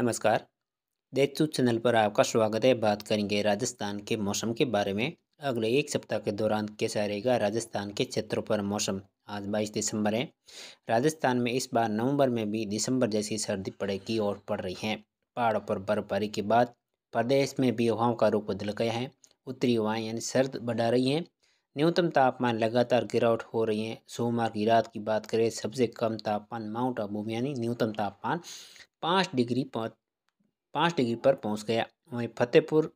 नमस्कार देशदूत चैनल पर आपका स्वागत है बात करेंगे राजस्थान के मौसम के बारे में अगले एक सप्ताह के दौरान कैसा रहेगा राजस्थान के क्षेत्रों पर मौसम आज 22 दिसंबर है राजस्थान में इस बार नवंबर में भी दिसंबर जैसी सर्दी पड़ेगी और पड़ रही है पहाड़ों पर बर्फबारी के बाद प्रदेश में भी हवाओं का रूप बदल गया है उत्तरी हवाएँ यानी सर्द बढ़ा रही हैं न्यूनतम तापमान लगातार गिरावट हो रही है सोमवार की रात की बात करें सबसे कम तापमान माउंट आबू में यानी न्यूनतम तापमान पाँच डिग्री पाँच डिग्री पर पहुंच गया वहीं फतेहपुर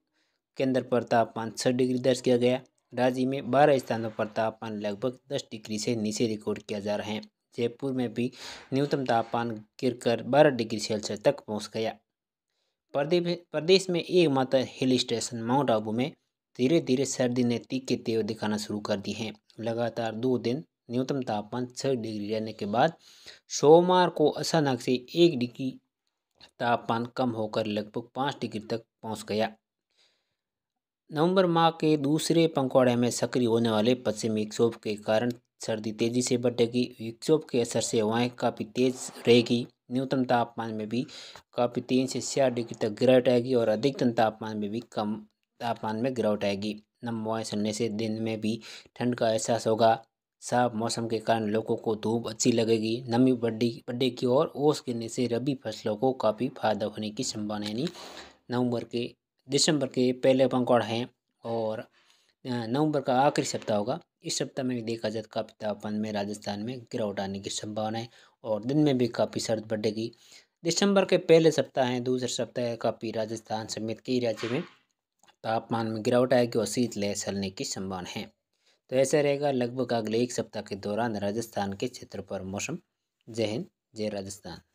केंद्र पर तापमान छः डिग्री दर्ज किया गया राज्य में बारह स्थानों पर तापमान लगभग दस डिग्री से नीचे रिकॉर्ड किया जा रहा है जयपुर में भी न्यूनतम तापमान गिरकर बारह डिग्री सेल्सियस तक पहुंच गया प्रदेश में एकमात्र हिल स्टेशन माउंट आबू में धीरे धीरे सर्दी ने तीखे तेवर दिखाना शुरू कर दी है लगातार दो दिन न्यूनतम तापमान छः डिग्री रहने के बाद सोमवार को अचानक से एक डिग्री तापमान कम होकर लगभग पाँच डिग्री तक पहुंच गया नवंबर माह के दूसरे पंखवाड़े में सक्रिय होने वाले पश्चिमी विक्षोभ के कारण सर्दी तेजी से बढ़ेगी विक्षोभ के असर से हवाएं काफ़ी तेज रहेगी न्यूनतम तापमान में भी काफ़ी तीन से चार डिग्री तक गिरावट आएगी और अधिकतम तापमान में भी कम तापमान में गिरावट आएगी नम हवाएँ चलने से दिन में भी ठंड का एहसास होगा साफ मौसम के कारण लोगों को धूप अच्छी लगेगी नमी बड्डे की और ओस गिरने से रबी फसलों को काफ़ी फायदा होने की संभावना यानी नवंबर के दिसंबर के पहले पंखड़ हैं और नवंबर का आखिरी सप्ताह होगा इस सप्ताह में भी देखा जाए तो काफ़ी तापमान में राजस्थान में गिरावट आने की संभावना है और दिन में भी काफ़ी सर्द बढ़ेगी दिसंबर के पहले सप्ताह हैं दूसरे सप्ताह काफ़ी राजस्थान समेत कई राज्य में तापमान में गिरावट आएगी और शीतलहर चलने की संभावना है तो ऐसा रहेगा लगभग अगले एक सप्ताह के दौरान राजस्थान के क्षेत्र पर मौसम जय हिंद जय राजस्थान